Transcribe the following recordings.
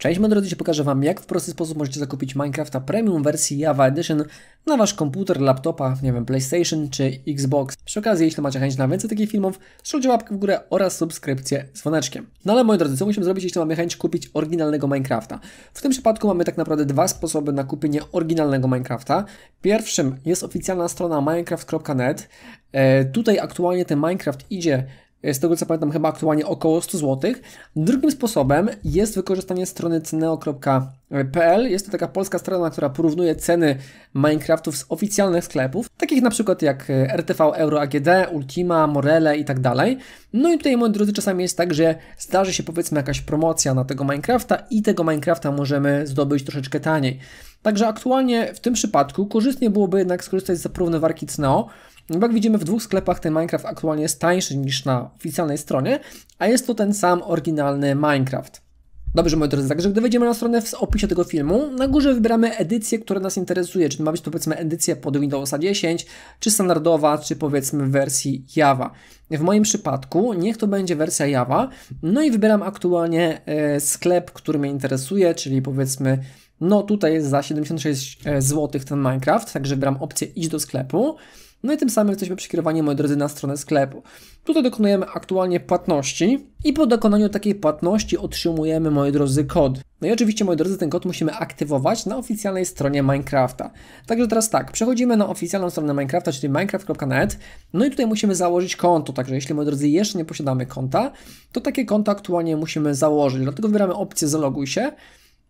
Cześć moi drodzy, pokażę Wam jak w prosty sposób możecie zakupić Minecrafta Premium wersji Java Edition na Wasz komputer, laptopa, nie wiem, PlayStation czy Xbox. Przy okazji, jeśli macie chęć na więcej takich filmów, strzelcie łapkę w górę oraz subskrypcję słoneczkiem. dzwoneczkiem. No ale moi drodzy, co musimy zrobić, jeśli mamy chęć kupić oryginalnego Minecrafta? W tym przypadku mamy tak naprawdę dwa sposoby na kupienie oryginalnego Minecrafta. Pierwszym jest oficjalna strona minecraft.net. E, tutaj aktualnie ten Minecraft idzie z tego co pamiętam, chyba aktualnie około 100 zł. Drugim sposobem jest wykorzystanie strony cyneo.com PL jest to taka polska strona, która porównuje ceny Minecraftów z oficjalnych sklepów, takich na przykład jak e, RTV Euro AGD, Ultima, Morele i tak dalej. No i tutaj, moi drodzy, czasami jest tak, że zdarzy się powiedzmy jakaś promocja na tego Minecrafta i tego Minecrafta możemy zdobyć troszeczkę taniej. Także aktualnie w tym przypadku korzystnie byłoby jednak skorzystać z porównywarki CNO, jak widzimy, w dwóch sklepach ten Minecraft aktualnie jest tańszy niż na oficjalnej stronie, a jest to ten sam oryginalny Minecraft. Dobrze, moi drodzy, także gdy wejdziemy na stronę w opisie tego filmu, na górze wybieramy edycję, która nas interesuje, czy to ma być to powiedzmy edycja pod Windowsa 10, czy standardowa, czy powiedzmy w wersji Java. W moim przypadku niech to będzie wersja Java, no i wybieram aktualnie e, sklep, który mnie interesuje, czyli powiedzmy no tutaj jest za 76 e, zł ten Minecraft, także wybieram opcję idź do sklepu. No i tym samym jesteśmy przekierowani, moi drodzy, na stronę sklepu. Tutaj dokonujemy aktualnie płatności i po dokonaniu takiej płatności otrzymujemy, moi drodzy, kod. No i oczywiście, moi drodzy, ten kod musimy aktywować na oficjalnej stronie Minecrafta. Także teraz tak, przechodzimy na oficjalną stronę Minecrafta, czyli minecraft.net. No i tutaj musimy założyć konto, także jeśli, moi drodzy, jeszcze nie posiadamy konta, to takie konto aktualnie musimy założyć. Dlatego wybieramy opcję zaloguj się.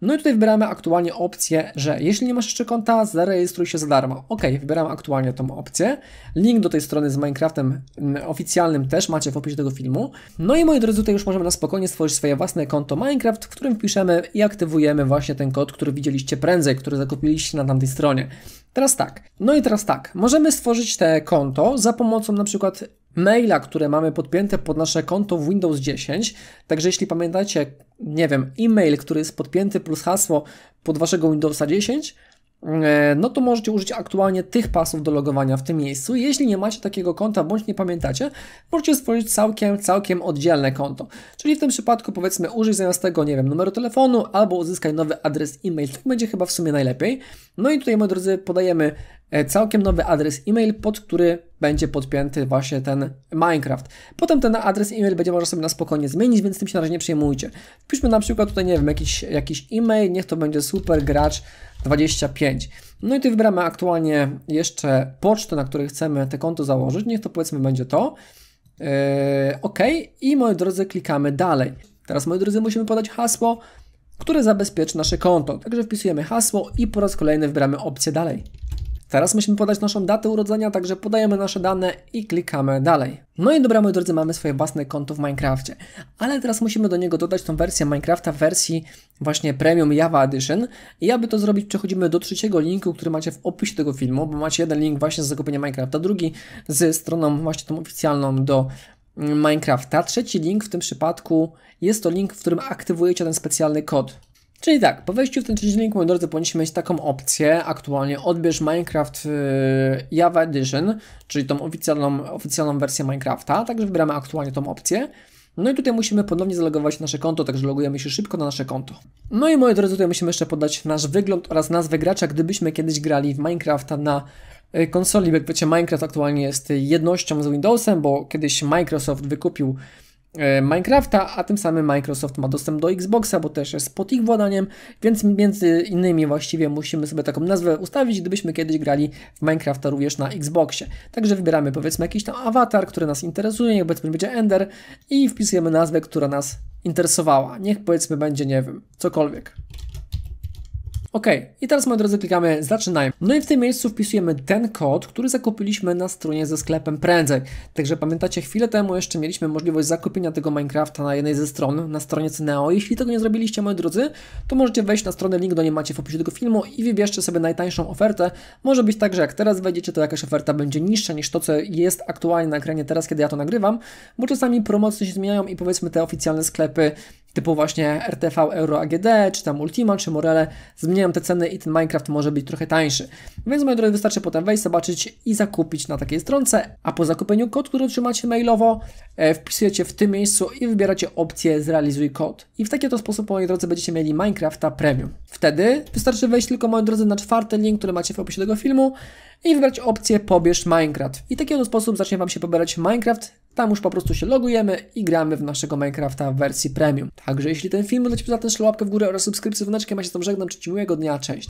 No i tutaj wybieramy aktualnie opcję, że jeśli nie masz jeszcze konta, zarejestruj się za darmo. Ok, wybieram aktualnie tą opcję. Link do tej strony z Minecraftem mm, oficjalnym też macie w opisie tego filmu. No i moi drodzy, tutaj już możemy na spokojnie stworzyć swoje własne konto Minecraft, w którym wpiszemy i aktywujemy właśnie ten kod, który widzieliście prędzej, który zakupiliście na tamtej stronie. Teraz tak, no i teraz tak, możemy stworzyć te konto za pomocą na przykład maila, które mamy podpięte pod nasze konto w Windows 10. Także jeśli pamiętacie, nie wiem, e-mail, który jest podpięty plus hasło pod waszego Windowsa 10, e, no to możecie użyć aktualnie tych pasów do logowania w tym miejscu. Jeśli nie macie takiego konta bądź nie pamiętacie, możecie stworzyć całkiem, całkiem oddzielne konto. Czyli w tym przypadku powiedzmy użyj zamiast tego, nie wiem, numeru telefonu albo uzyskaj nowy adres e-mail. Tak będzie chyba w sumie najlepiej. No i tutaj, moi drodzy, podajemy E, całkiem nowy adres e-mail, pod który będzie podpięty właśnie ten Minecraft. Potem ten adres e-mail będzie można sobie na spokojnie zmienić, więc tym się na razie nie przejmujcie. Wpiszmy na przykład tutaj, nie wiem, jakiś, jakiś e-mail, niech to będzie super gracz 25. No i tu wybieramy aktualnie jeszcze pocztę, na której chcemy te konto założyć, niech to powiedzmy będzie to. Yy, e, OK i moi drodzy klikamy dalej. Teraz moi drodzy musimy podać hasło, które zabezpieczy nasze konto. Także wpisujemy hasło i po raz kolejny wybieramy opcję dalej. Teraz musimy podać naszą datę urodzenia, także podajemy nasze dane i klikamy dalej. No i dobra, moi drodzy, mamy swoje własne konto w Minecrafcie. Ale teraz musimy do niego dodać tą wersję Minecrafta w wersji właśnie Premium Java Edition. I aby to zrobić, przechodzimy do trzeciego linku, który macie w opisie tego filmu, bo macie jeden link właśnie z zakupienia Minecrafta, drugi ze stroną właśnie tą oficjalną do mm, Minecrafta. Trzeci link w tym przypadku jest to link, w którym aktywujecie ten specjalny kod. Czyli tak, po wejściu w ten link, moi drodzy, powinniśmy mieć taką opcję aktualnie odbierz Minecraft y, Java Edition, czyli tą oficjalną, oficjalną wersję Minecrafta, także wybieramy aktualnie tą opcję. No i tutaj musimy ponownie zalogować nasze konto, także logujemy się szybko na nasze konto. No i moi drodzy, tutaj musimy jeszcze podać nasz wygląd oraz nazwę gracza, gdybyśmy kiedyś grali w Minecrafta na y, konsoli. Jak wiecie, Minecraft aktualnie jest jednością z Windowsem, bo kiedyś Microsoft wykupił E, Minecrafta, a tym samym Microsoft ma dostęp do Xboxa, bo też jest pod ich władaniem, więc między innymi właściwie musimy sobie taką nazwę ustawić, gdybyśmy kiedyś grali w Minecrafta również na Xboxie. Także wybieramy powiedzmy jakiś tam awatar, który nas interesuje, niech powiedzmy będzie Ender i wpisujemy nazwę, która nas interesowała. Niech powiedzmy będzie, nie wiem, cokolwiek. OK, i teraz moi drodzy klikamy zaczynajmy. No i w tym miejscu wpisujemy ten kod, który zakupiliśmy na stronie ze sklepem prędzej. Także pamiętacie, chwilę temu jeszcze mieliśmy możliwość zakupienia tego Minecrafta na jednej ze stron, na stronie Cineo. Jeśli tego nie zrobiliście, moi drodzy, to możecie wejść na stronę, link do niej macie w opisie tego filmu i wybierzcie sobie najtańszą ofertę. Może być tak, że jak teraz wejdziecie, to jakaś oferta będzie niższa niż to, co jest aktualnie na ekranie teraz, kiedy ja to nagrywam, bo czasami promocje się zmieniają i powiedzmy te oficjalne sklepy typu właśnie RTV Euro AGD, czy tam Ultima, czy Morele, zmieniają te ceny i ten Minecraft może być trochę tańszy. Więc moi drodzy, wystarczy potem wejść, zobaczyć i zakupić na takiej stronce, a po zakupieniu kod, który otrzymacie mailowo, e, wpisujecie w tym miejscu i wybieracie opcję zrealizuj kod. I w taki to sposób, moi drodzy, będziecie mieli Minecrafta Premium. Wtedy wystarczy wejść tylko, moi drodzy, na czwarty link, który macie w opisie tego filmu, i wybrać opcję Pobierz Minecraft. I taki oto sposób zacznie Wam się pobierać Minecraft. Tam już po prostu się logujemy i gramy w naszego Minecrafta w wersji premium. Także jeśli ten film dla Ciebie tę łapkę w górę oraz subskrypcję w macie się tam żegnam. Trzeci miłego dnia, cześć.